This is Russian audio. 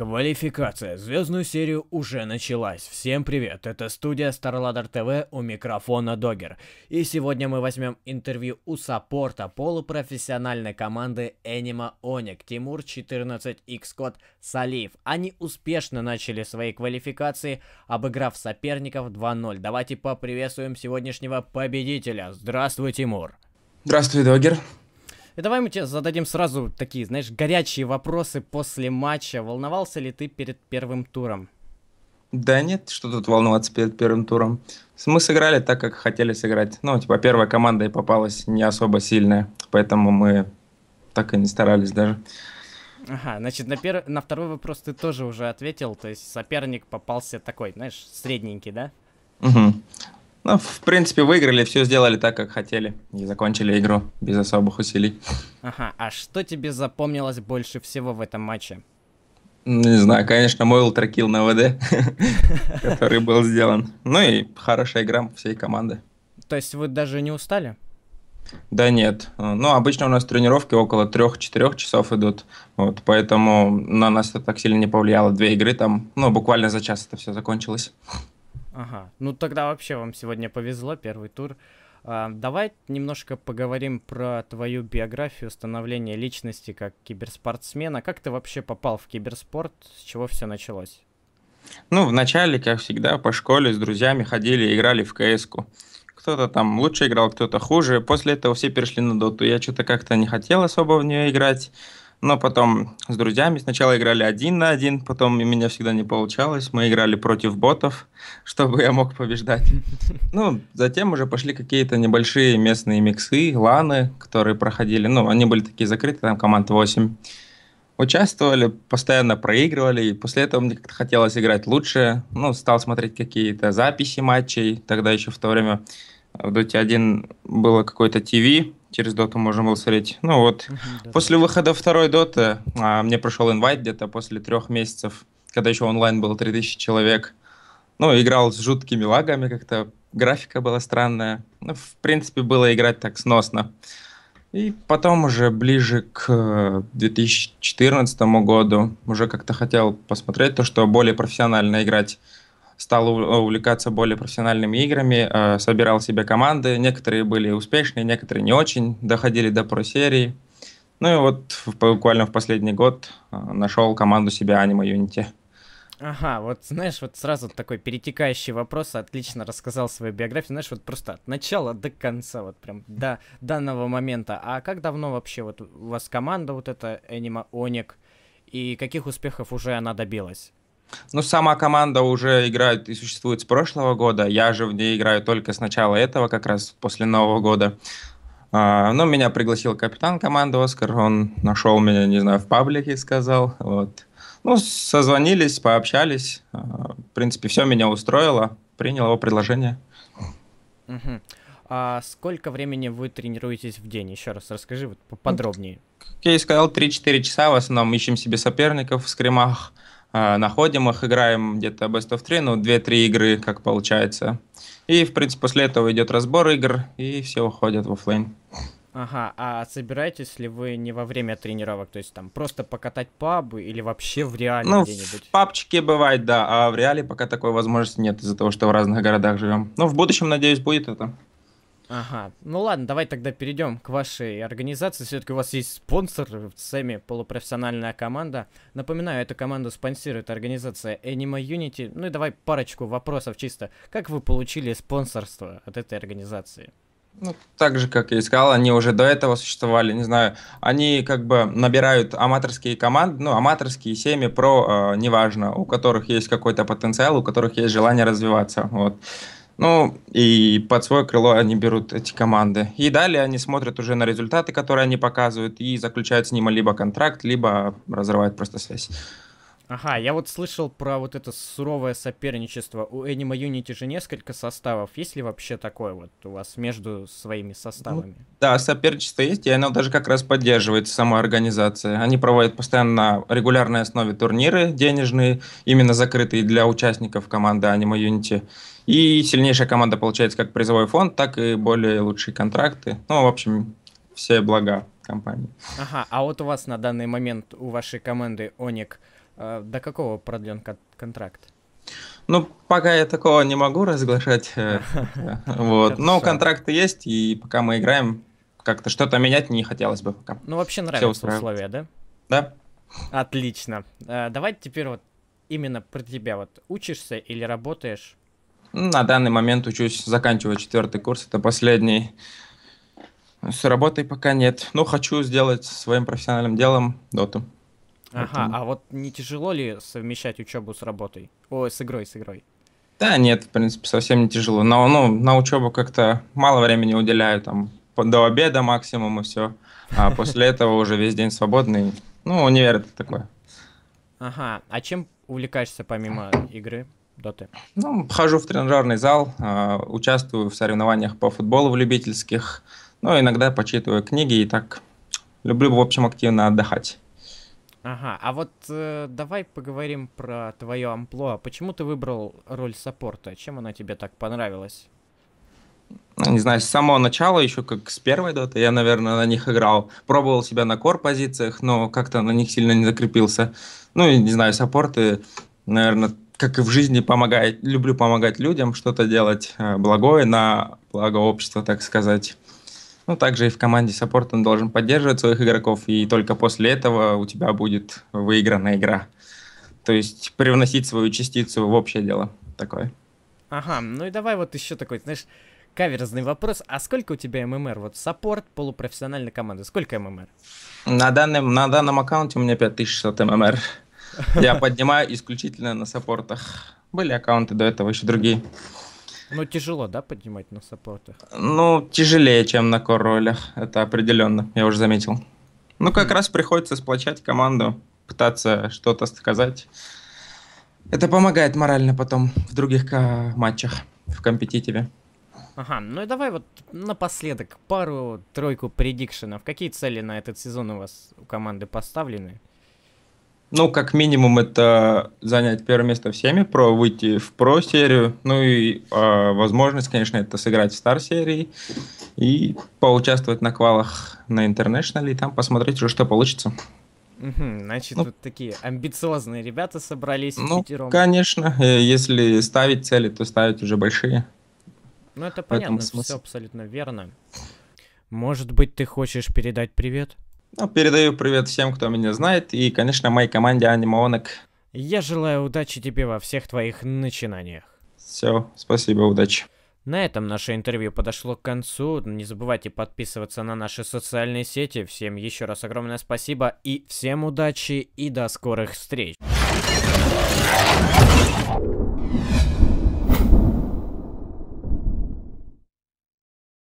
Квалификация. Звездную серию уже началась. Всем привет, это студия StarLadder TV у микрофона Догер. И сегодня мы возьмем интервью у саппорта полупрофессиональной команды Anima Onik, Тимур 14 xcode Код Салиев. Они успешно начали свои квалификации, обыграв соперников 2-0. Давайте поприветствуем сегодняшнего победителя. Здравствуй, Тимур. Здравствуй, Догер. И давай мы тебе зададим сразу такие, знаешь, горячие вопросы после матча. Волновался ли ты перед первым туром? Да нет, что тут волноваться перед первым туром. Мы сыграли так, как хотели сыграть. Ну, типа, первая команда и попалась не особо сильная, поэтому мы так и не старались даже. Ага, значит, на, пер... на второй вопрос ты тоже уже ответил, то есть соперник попался такой, знаешь, средненький, да? Угу. Ну, в принципе, выиграли, все сделали так, как хотели. И закончили игру без особых усилий. Ага, а что тебе запомнилось больше всего в этом матче? Ну, не знаю, конечно, мой ультракил на ВД, который был сделан. Ну и хорошая игра всей команды. То есть вы даже не устали? Да нет. Ну, обычно у нас тренировки около 3-4 часов идут, вот, поэтому на нас это так сильно не повлияло. Две игры там, ну, буквально за час это все закончилось. Ага. Ну тогда вообще вам сегодня повезло, первый тур. А, давай немножко поговорим про твою биографию, становление личности как киберспортсмена. Как ты вообще попал в киберспорт? С чего все началось? Ну, вначале, как всегда, по школе с друзьями ходили, играли в кс -ку. Кто-то там лучше играл, кто-то хуже. После этого все перешли на доту. Я что-то как-то не хотел особо в нее играть. Но потом с друзьями сначала играли один на один, потом у меня всегда не получалось. Мы играли против ботов, чтобы я мог побеждать. Ну, затем уже пошли какие-то небольшие местные миксы, ланы, которые проходили. Ну, они были такие закрыты, там команд 8. Участвовали, постоянно проигрывали, и после этого мне как-то хотелось играть лучше. Ну, стал смотреть какие-то записи матчей. Тогда еще в то время в Доте 1 было какое-то ТВ, через доту можно было смотреть. Ну вот, после выхода второй доты а, мне пришел инвайт где-то после трех месяцев, когда еще онлайн было 3000 человек. Ну, играл с жуткими лагами как-то, графика была странная. Ну, в принципе, было играть так сносно. И потом уже ближе к 2014 э, году уже как-то хотел посмотреть то, что более профессионально играть стал э, увлекаться более профессиональными играми, э, собирал себе команды. Некоторые были успешные, некоторые не очень, доходили до просерии. Ну и вот буквально в последний год э, нашел команду себе Anima Unity. Ага, вот знаешь, вот сразу такой перетекающий вопрос, отлично рассказал свою биографию, знаешь, вот просто от начала до конца, вот прям до данного момента. А как давно вообще вот у вас команда вот эта Anima Onik, и каких успехов уже она добилась? Ну, сама команда уже играет и существует с прошлого года. Я же в ней играю только с начала этого, как раз после Нового года. А, ну, меня пригласил капитан команды Оскар. Он нашел меня, не знаю, в паблике, сказал. Вот. Ну, созвонились, пообщались. А, в принципе, все меня устроило. Принял его предложение. А сколько времени вы тренируетесь в день? Еще раз расскажи вот ну, поподробнее. Как я и сказал, 3-4 часа в основном ищем себе соперников в скримах. А, находим их, играем где-то best of 3, ну, 2-3 игры, как получается. И, в принципе, после этого идет разбор игр, и все уходят в офлайн. Ага, а собираетесь ли вы не во время тренировок, то есть там просто покатать пабы или вообще в реале ну, где-нибудь? в пабчике бывает, да, а в реале пока такой возможности нет из-за того, что в разных городах живем. Но ну, в будущем, надеюсь, будет это. Ага. Ну ладно, давай тогда перейдем к вашей организации. Все-таки у вас есть спонсор, Сэмми, полупрофессиональная команда. Напоминаю, эту команду спонсирует организация Anima Unity. Ну и давай парочку вопросов чисто. Как вы получили спонсорство от этой организации? Ну, так же, как я и сказал, они уже до этого существовали, не знаю, они как бы набирают аматорские команды, ну, аматорские семьи, про, э, неважно, у которых есть какой-то потенциал, у которых есть желание развиваться, вот. Ну, и под свое крыло они берут эти команды. И далее они смотрят уже на результаты, которые они показывают, и заключают с ними либо контракт, либо разрывают просто связь. Ага, я вот слышал про вот это суровое соперничество. У Anima Unity же несколько составов. Есть ли вообще такое вот у вас между своими составами? Ну, да, соперничество есть, и оно даже как раз поддерживает сама организация. Они проводят постоянно на регулярной основе турниры денежные, именно закрытые для участников команды Anima Unity. И сильнейшая команда получается как призовой фонд, так и более лучшие контракты. Ну, в общем, все блага компании. Ага, а вот у вас на данный момент, у вашей команды Оник, а до какого продлен контракт? Ну, пока я такого не могу разглашать. Э, вот. Но контракты есть, и пока мы играем, как-то что-то менять не хотелось бы пока. Ну, вообще нравятся условия, да? Да. Отлично. А давай теперь вот именно про тебя. Вот учишься или работаешь? На данный момент учусь, заканчиваю четвертый курс, это последний. С работой пока нет. Но хочу сделать своим профессиональным делом доту. Ага, Поэтому... а вот не тяжело ли совмещать учебу с работой? Ой, с игрой, с игрой. Да, нет, в принципе, совсем не тяжело. Но ну, на учебу как-то мало времени уделяю, там, до обеда максимум и все. А после этого уже весь день свободный. Ну, универ это такое. Ага, а чем увлекаешься помимо игры? доты? Ну, хожу в тренажерный зал, а, участвую в соревнованиях по футболу в любительских, ну, иногда почитываю книги и так люблю, в общем, активно отдыхать. Ага, а вот э, давай поговорим про твое амплуа. Почему ты выбрал роль саппорта? Чем она тебе так понравилась? Ну, не знаю, с самого начала, еще как с первой доты, я, наверное, на них играл. Пробовал себя на кор-позициях, но как-то на них сильно не закрепился. Ну, и, не знаю, саппорты, наверное, как и в жизни помогает, люблю помогать людям, что-то делать э, благое на благо общества, так сказать. Ну, также и в команде саппорт он должен поддерживать своих игроков, и только после этого у тебя будет выигранная игра. То есть привносить свою частицу в общее дело такое. Ага, ну и давай вот еще такой, знаешь, каверзный вопрос. А сколько у тебя ММР? Вот саппорт полупрофессиональной команды. Сколько ММР? На данном, на данном аккаунте у меня 5600 ММР. Я поднимаю исключительно на саппортах. Были аккаунты до этого еще другие. Ну, тяжело, да, поднимать на саппортах? Ну, тяжелее, чем на королях, это определенно, я уже заметил. Ну, как mm. раз приходится сплочать команду, пытаться что-то сказать. Это помогает морально потом в других матчах, в компетитиве. Ага, ну и давай вот напоследок пару-тройку предикшенов. Какие цели на этот сезон у вас у команды поставлены? Ну, как минимум, это занять первое место в семи про, выйти в про серию. Ну и э, возможность, конечно, это сыграть в стар серии и поучаствовать на квалах на интернешнале и там посмотреть уже, что получится. значит, ну, вот такие амбициозные ребята собрались ну, пятером. Конечно, э, если ставить цели, то ставить уже большие. Ну, это понятно, все абсолютно верно. Может быть, ты хочешь передать привет? Ну, передаю привет всем, кто меня знает, и, конечно, моей команде Анимаонок. Я желаю удачи тебе во всех твоих начинаниях. Все, спасибо, удачи. На этом наше интервью подошло к концу. Не забывайте подписываться на наши социальные сети. Всем еще раз огромное спасибо и всем удачи и до скорых встреч.